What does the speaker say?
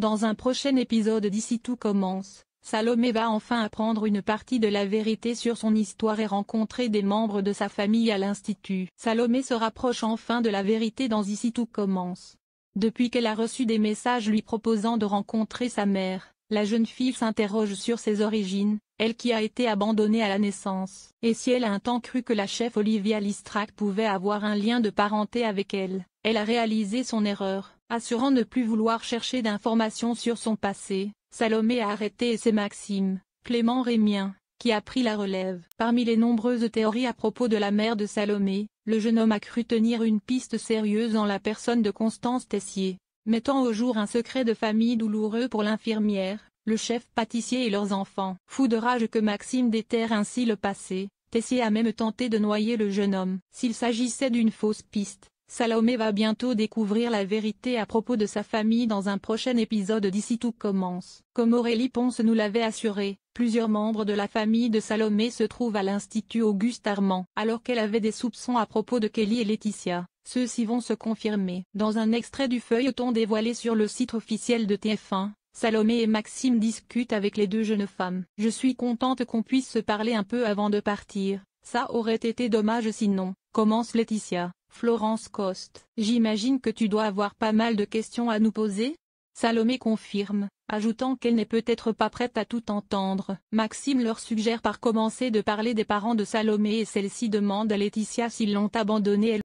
Dans un prochain épisode d'ici tout commence, Salomé va enfin apprendre une partie de la vérité sur son histoire et rencontrer des membres de sa famille à l'Institut. Salomé se rapproche enfin de la vérité dans Ici tout commence. Depuis qu'elle a reçu des messages lui proposant de rencontrer sa mère, la jeune fille s'interroge sur ses origines, elle qui a été abandonnée à la naissance. Et si elle a un temps cru que la chef Olivia Listrac pouvait avoir un lien de parenté avec elle, elle a réalisé son erreur. Assurant ne plus vouloir chercher d'informations sur son passé, Salomé a arrêté et c'est Maxime, Clément Rémien, qui a pris la relève. Parmi les nombreuses théories à propos de la mère de Salomé, le jeune homme a cru tenir une piste sérieuse en la personne de Constance Tessier, mettant au jour un secret de famille douloureux pour l'infirmière, le chef pâtissier et leurs enfants. Fou de rage que Maxime déterre ainsi le passé, Tessier a même tenté de noyer le jeune homme. S'il s'agissait d'une fausse piste, Salomé va bientôt découvrir la vérité à propos de sa famille dans un prochain épisode d'ici tout commence. Comme Aurélie Ponce nous l'avait assuré, plusieurs membres de la famille de Salomé se trouvent à l'Institut Auguste Armand. Alors qu'elle avait des soupçons à propos de Kelly et Laetitia, ceux-ci vont se confirmer. Dans un extrait du feuilleton dévoilé sur le site officiel de TF1, Salomé et Maxime discutent avec les deux jeunes femmes. Je suis contente qu'on puisse se parler un peu avant de partir, ça aurait été dommage sinon, commence Laetitia. Florence Coste. J'imagine que tu dois avoir pas mal de questions à nous poser Salomé confirme, ajoutant qu'elle n'est peut-être pas prête à tout entendre. Maxime leur suggère par commencer de parler des parents de Salomé et celle-ci demande à Laetitia s'ils l'ont abandonnée.